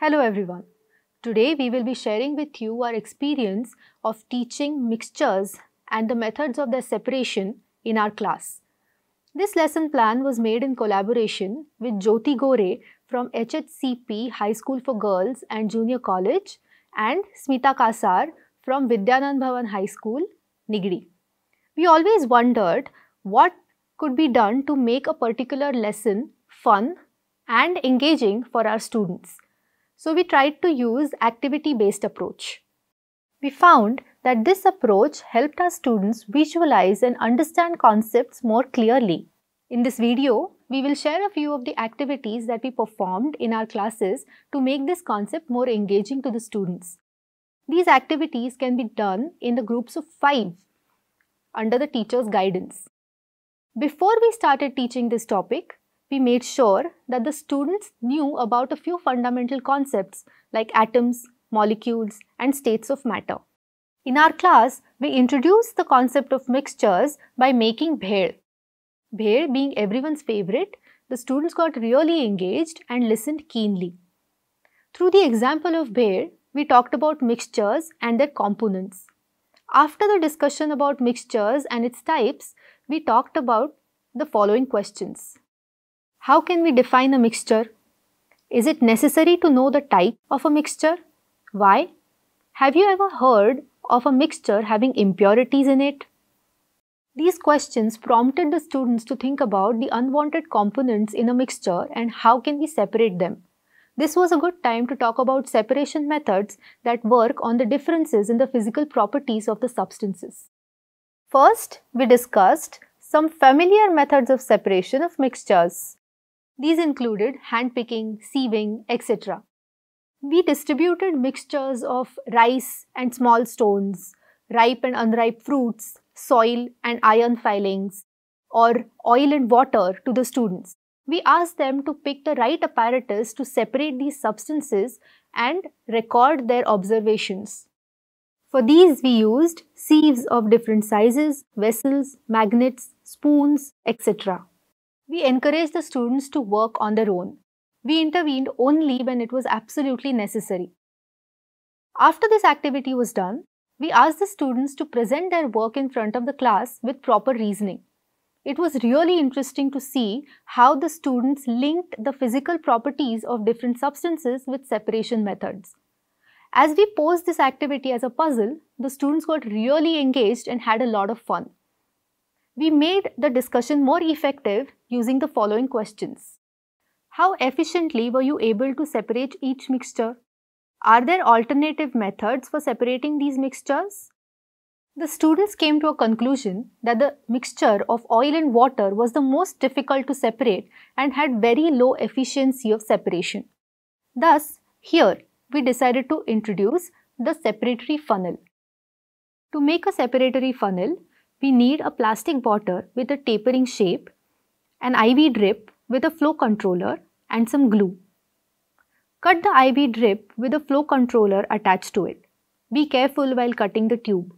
Hello everyone. Today we will be sharing with you our experience of teaching mixtures and the methods of their separation in our class. This lesson plan was made in collaboration with Jyoti Gore from HHCP High School for Girls and Junior College and Smita Kasar from Vidyanand Bhavan High School, Nigri. We always wondered what could be done to make a particular lesson fun and engaging for our students. So we tried to use activity-based approach. We found that this approach helped our students visualize and understand concepts more clearly. In this video, we will share a few of the activities that we performed in our classes to make this concept more engaging to the students. These activities can be done in the groups of five under the teacher's guidance. Before we started teaching this topic, we made sure that the students knew about a few fundamental concepts like atoms, molecules, and states of matter. In our class, we introduced the concept of mixtures by making bhel. Bhel being everyone's favorite, the students got really engaged and listened keenly. Through the example of bhel, we talked about mixtures and their components. After the discussion about mixtures and its types, we talked about the following questions. How can we define a mixture? Is it necessary to know the type of a mixture? Why? Have you ever heard of a mixture having impurities in it? These questions prompted the students to think about the unwanted components in a mixture and how can we separate them. This was a good time to talk about separation methods that work on the differences in the physical properties of the substances. First, we discussed some familiar methods of separation of mixtures. These included handpicking, sieving, etc. We distributed mixtures of rice and small stones, ripe and unripe fruits, soil and iron filings, or oil and water to the students. We asked them to pick the right apparatus to separate these substances and record their observations. For these, we used sieves of different sizes, vessels, magnets, spoons, etc. We encouraged the students to work on their own. We intervened only when it was absolutely necessary. After this activity was done, we asked the students to present their work in front of the class with proper reasoning. It was really interesting to see how the students linked the physical properties of different substances with separation methods. As we posed this activity as a puzzle, the students got really engaged and had a lot of fun. We made the discussion more effective using the following questions. How efficiently were you able to separate each mixture? Are there alternative methods for separating these mixtures? The students came to a conclusion that the mixture of oil and water was the most difficult to separate and had very low efficiency of separation. Thus, here we decided to introduce the separatory funnel. To make a separatory funnel, we need a plastic bottle with a tapering shape, an IV drip with a flow controller and some glue. Cut the IV drip with a flow controller attached to it. Be careful while cutting the tube.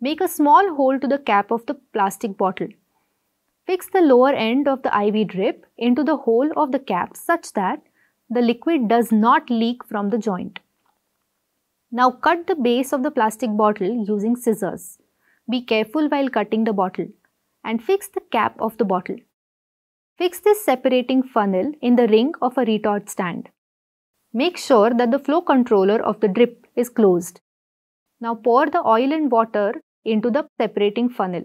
Make a small hole to the cap of the plastic bottle. Fix the lower end of the IV drip into the hole of the cap such that the liquid does not leak from the joint. Now cut the base of the plastic bottle using scissors. Be careful while cutting the bottle and fix the cap of the bottle. Fix this separating funnel in the ring of a retort stand. Make sure that the flow controller of the drip is closed. Now pour the oil and water into the separating funnel.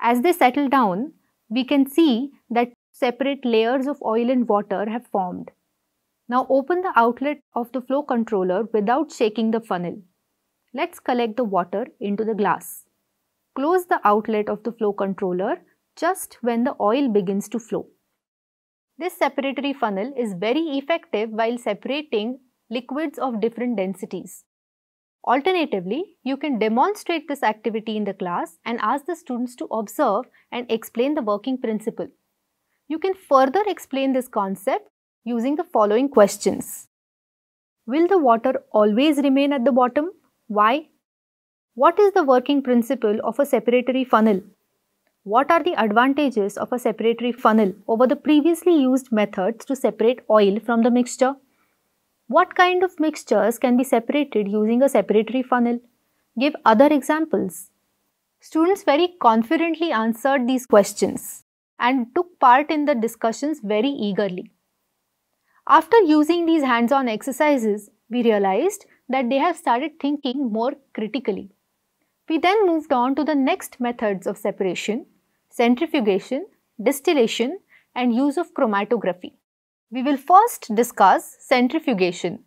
As they settle down, we can see that separate layers of oil and water have formed. Now open the outlet of the flow controller without shaking the funnel. Let's collect the water into the glass. Close the outlet of the flow controller just when the oil begins to flow. This separatory funnel is very effective while separating liquids of different densities. Alternatively, you can demonstrate this activity in the class and ask the students to observe and explain the working principle. You can further explain this concept using the following questions. Will the water always remain at the bottom? Why? What is the working principle of a separatory funnel? What are the advantages of a separatory funnel over the previously used methods to separate oil from the mixture? What kind of mixtures can be separated using a separatory funnel? Give other examples. Students very confidently answered these questions and took part in the discussions very eagerly. After using these hands-on exercises, we realized that they have started thinking more critically. We then moved on to the next methods of separation, centrifugation, distillation and use of chromatography. We will first discuss centrifugation.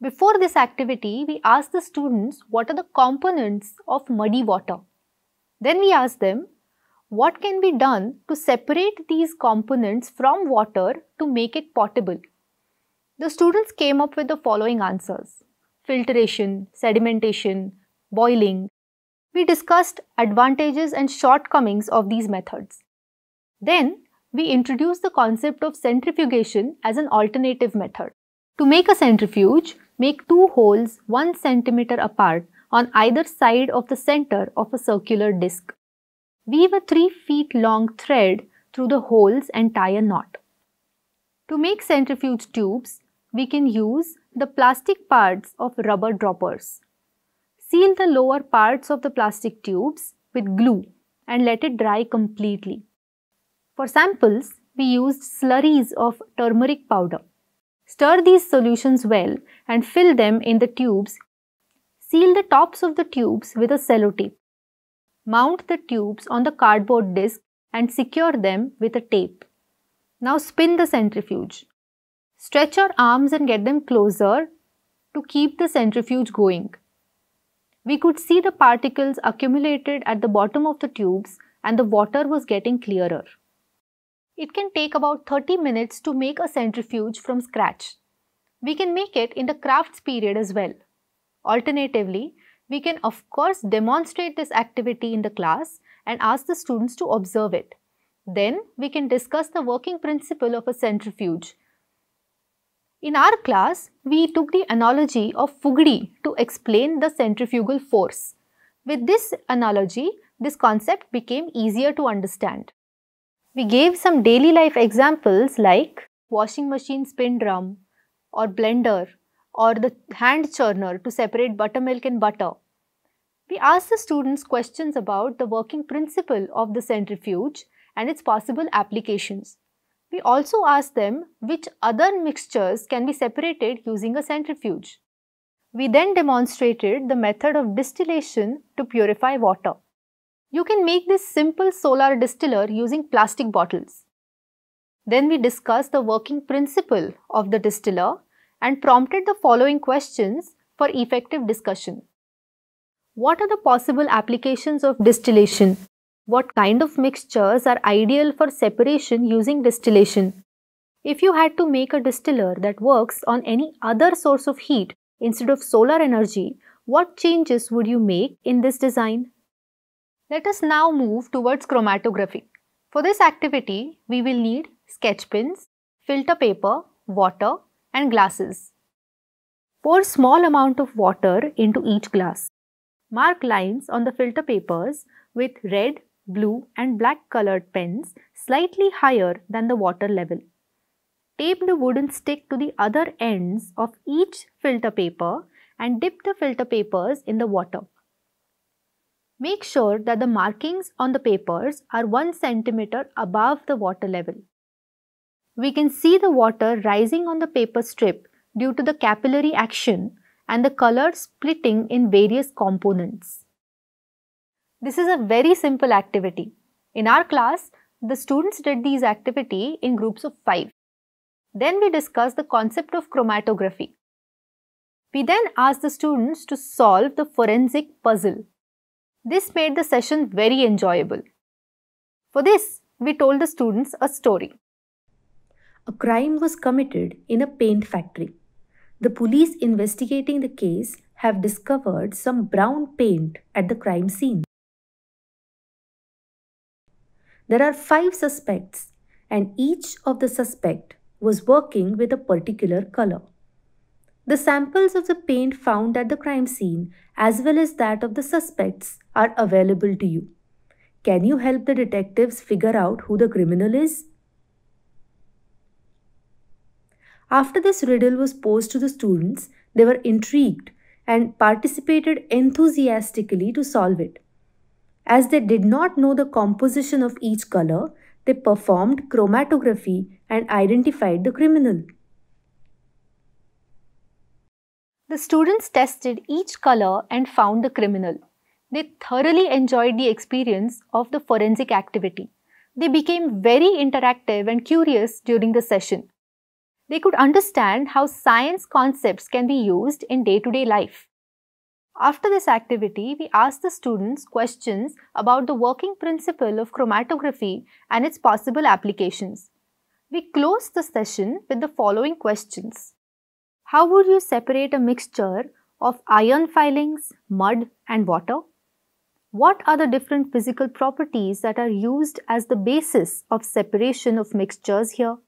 Before this activity, we asked the students what are the components of muddy water. Then we asked them what can be done to separate these components from water to make it potable. The students came up with the following answers. Filtration, sedimentation, boiling, we discussed advantages and shortcomings of these methods. Then, we introduced the concept of centrifugation as an alternative method. To make a centrifuge, make two holes 1 centimeter apart on either side of the center of a circular disc. Weave a 3 feet long thread through the holes and tie a knot. To make centrifuge tubes, we can use the plastic parts of rubber droppers. Seal the lower parts of the plastic tubes with glue and let it dry completely. For samples, we used slurries of turmeric powder. Stir these solutions well and fill them in the tubes. Seal the tops of the tubes with a sellotape. Mount the tubes on the cardboard disc and secure them with a tape. Now spin the centrifuge. Stretch your arms and get them closer to keep the centrifuge going. We could see the particles accumulated at the bottom of the tubes and the water was getting clearer. It can take about 30 minutes to make a centrifuge from scratch. We can make it in the crafts period as well. Alternatively, we can of course demonstrate this activity in the class and ask the students to observe it. Then we can discuss the working principle of a centrifuge in our class, we took the analogy of Fugdi to explain the centrifugal force. With this analogy, this concept became easier to understand. We gave some daily life examples like washing machine spin drum or blender or the hand churner to separate buttermilk and butter. We asked the students questions about the working principle of the centrifuge and its possible applications. We also asked them which other mixtures can be separated using a centrifuge. We then demonstrated the method of distillation to purify water. You can make this simple solar distiller using plastic bottles. Then we discussed the working principle of the distiller and prompted the following questions for effective discussion. What are the possible applications of distillation? What kind of mixtures are ideal for separation using distillation? If you had to make a distiller that works on any other source of heat instead of solar energy, what changes would you make in this design? Let us now move towards chromatography. For this activity, we will need sketch pins, filter paper, water and glasses. Pour small amount of water into each glass. Mark lines on the filter papers with red, blue and black colored pens slightly higher than the water level. Tape the wooden stick to the other ends of each filter paper and dip the filter papers in the water. Make sure that the markings on the papers are 1 cm above the water level. We can see the water rising on the paper strip due to the capillary action and the color splitting in various components. This is a very simple activity. In our class, the students did these activity in groups of 5. Then we discussed the concept of chromatography. We then asked the students to solve the forensic puzzle. This made the session very enjoyable. For this, we told the students a story. A crime was committed in a paint factory. The police investigating the case have discovered some brown paint at the crime scene. There are five suspects, and each of the suspect was working with a particular color. The samples of the paint found at the crime scene, as well as that of the suspects, are available to you. Can you help the detectives figure out who the criminal is? After this riddle was posed to the students, they were intrigued and participated enthusiastically to solve it. As they did not know the composition of each color, they performed chromatography and identified the criminal. The students tested each color and found the criminal. They thoroughly enjoyed the experience of the forensic activity. They became very interactive and curious during the session. They could understand how science concepts can be used in day to day life. After this activity, we asked the students questions about the working principle of chromatography and its possible applications. We closed the session with the following questions. How would you separate a mixture of iron filings, mud and water? What are the different physical properties that are used as the basis of separation of mixtures here?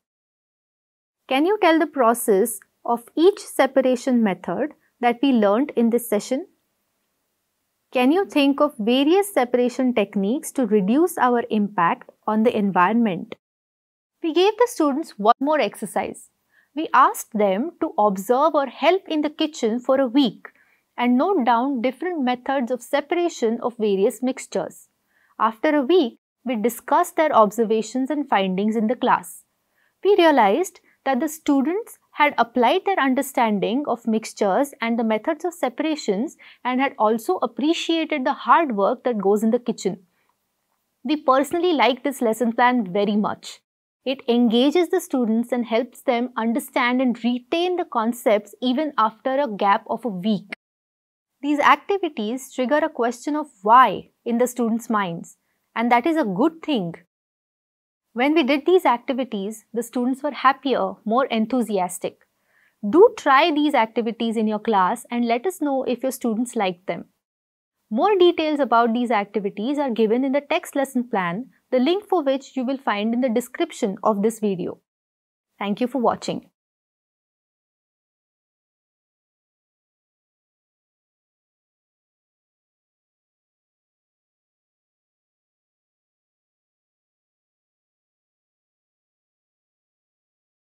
Can you tell the process of each separation method that we learned in this session? Can you think of various separation techniques to reduce our impact on the environment? We gave the students one more exercise. We asked them to observe or help in the kitchen for a week and note down different methods of separation of various mixtures. After a week, we discussed their observations and findings in the class. We realized that the students had applied their understanding of mixtures and the methods of separations and had also appreciated the hard work that goes in the kitchen. We personally like this lesson plan very much. It engages the students and helps them understand and retain the concepts even after a gap of a week. These activities trigger a question of why in the students' minds, and that is a good thing when we did these activities, the students were happier, more enthusiastic. Do try these activities in your class and let us know if your students liked them. More details about these activities are given in the text lesson plan, the link for which you will find in the description of this video. Thank you for watching.